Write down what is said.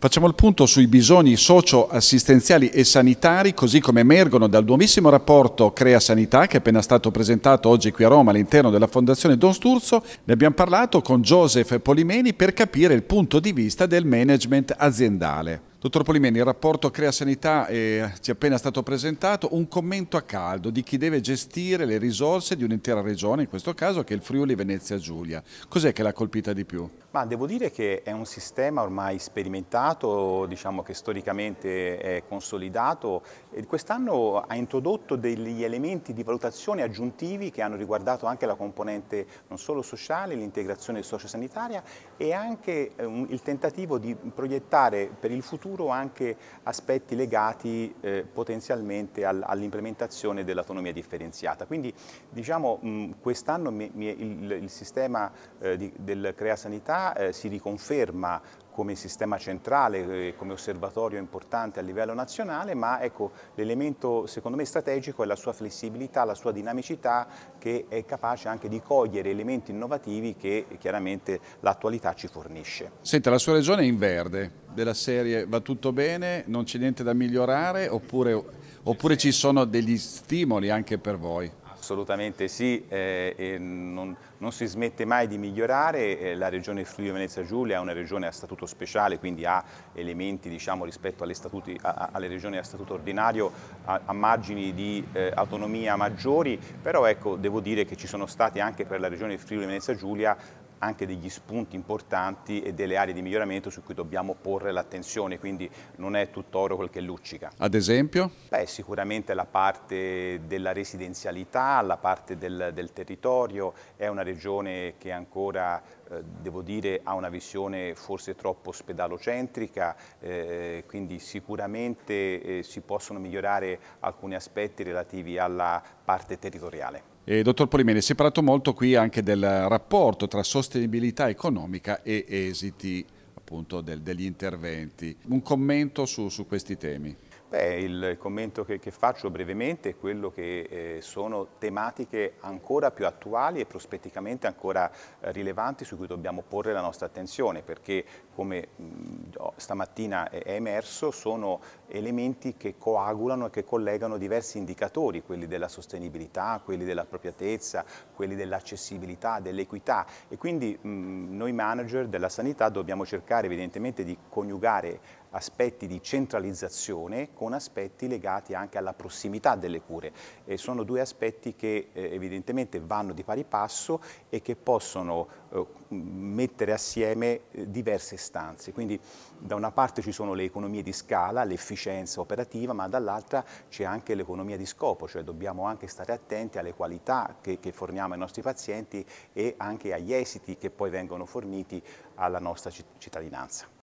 Facciamo il punto sui bisogni socio-assistenziali e sanitari, così come emergono dal nuovissimo rapporto Crea Sanità, che è appena stato presentato oggi qui a Roma all'interno della Fondazione Don Sturzo. Ne abbiamo parlato con Joseph Polimeni per capire il punto di vista del management aziendale. Dottor Polimeni, il rapporto Crea Sanità eh, ci è appena stato presentato, un commento a caldo di chi deve gestire le risorse di un'intera regione, in questo caso che è il Friuli Venezia Giulia. Cos'è che l'ha colpita di più? Ma devo dire che è un sistema ormai sperimentato, diciamo che storicamente è consolidato e quest'anno ha introdotto degli elementi di valutazione aggiuntivi che hanno riguardato anche la componente non solo sociale, l'integrazione sociosanitaria e anche eh, il tentativo di proiettare per il futuro anche aspetti legati eh, potenzialmente all'implementazione dell'autonomia differenziata. Quindi diciamo quest'anno il, il, sistema eh, di, del CREA Sanitaria eh, si riconferma come sistema centrale, eh, come osservatorio importante a livello nazionale, ma ecco, l'elemento secondo me strategico è la sua flessibilità, la sua dinamicità che è capace anche di cogliere elementi innovativi che chiaramente l'attualità ci fornisce. Senta, la sua regione è in verde, della serie va tutto bene, non c'è niente da migliorare oppure, oppure ci sono degli stimoli anche per voi? Assolutamente sì, eh, non, non, si smette mai di migliorare, eh, la regione Friuli Venezia Giulia è una regione a statuto speciale, quindi ha elementi diciamo, rispetto alle, statuti, a, alle, regioni a statuto ordinario, a, a margini di eh, autonomia maggiori, però ecco, devo dire che ci sono stati anche per la regione Friuli Venezia Giulia anche degli spunti importanti e delle aree di miglioramento su cui dobbiamo porre l'attenzione, quindi non è tutt'oro quel che luccica. Ad esempio? Beh, sicuramente la parte della residenzialità, la parte del, del territorio, è una regione che ancora, eh, devo dire, ha una visione forse troppo ospedalocentrica, eh, quindi sicuramente eh, si possono migliorare alcuni aspetti relativi alla parte territoriale. Eh, dottor Polimene, si è parlato molto qui anche del rapporto tra sostenibilità economica e esiti appunto del, degli interventi. Un commento su, su questi temi? Beh, il commento che, che, faccio brevemente è quello che eh, sono tematiche ancora più attuali e prospetticamente ancora eh, rilevanti su cui dobbiamo porre la nostra attenzione perché come mh, stamattina è emerso sono elementi che coagulano e che collegano diversi indicatori, quelli della sostenibilità, quelli dell'appropriatezza, quelli dell'accessibilità, dell'equità e quindi mh, mm, noi manager della sanità dobbiamo cercare evidentemente di coniugare aspetti di centralizzazione con aspetti legati anche alla prossimità delle cure. E sono due aspetti che eh, evidentemente vanno di pari passo e che possono eh, mettere assieme eh, diverse stanze. Quindi da una parte ci sono le economie di scala, l'efficienza operativa, ma dall'altra c'è anche l'economia di scopo, cioè dobbiamo anche stare attenti alle qualità che, che forniamo ai nostri pazienti e anche agli esiti che poi vengono forniti alla nostra cittadinanza.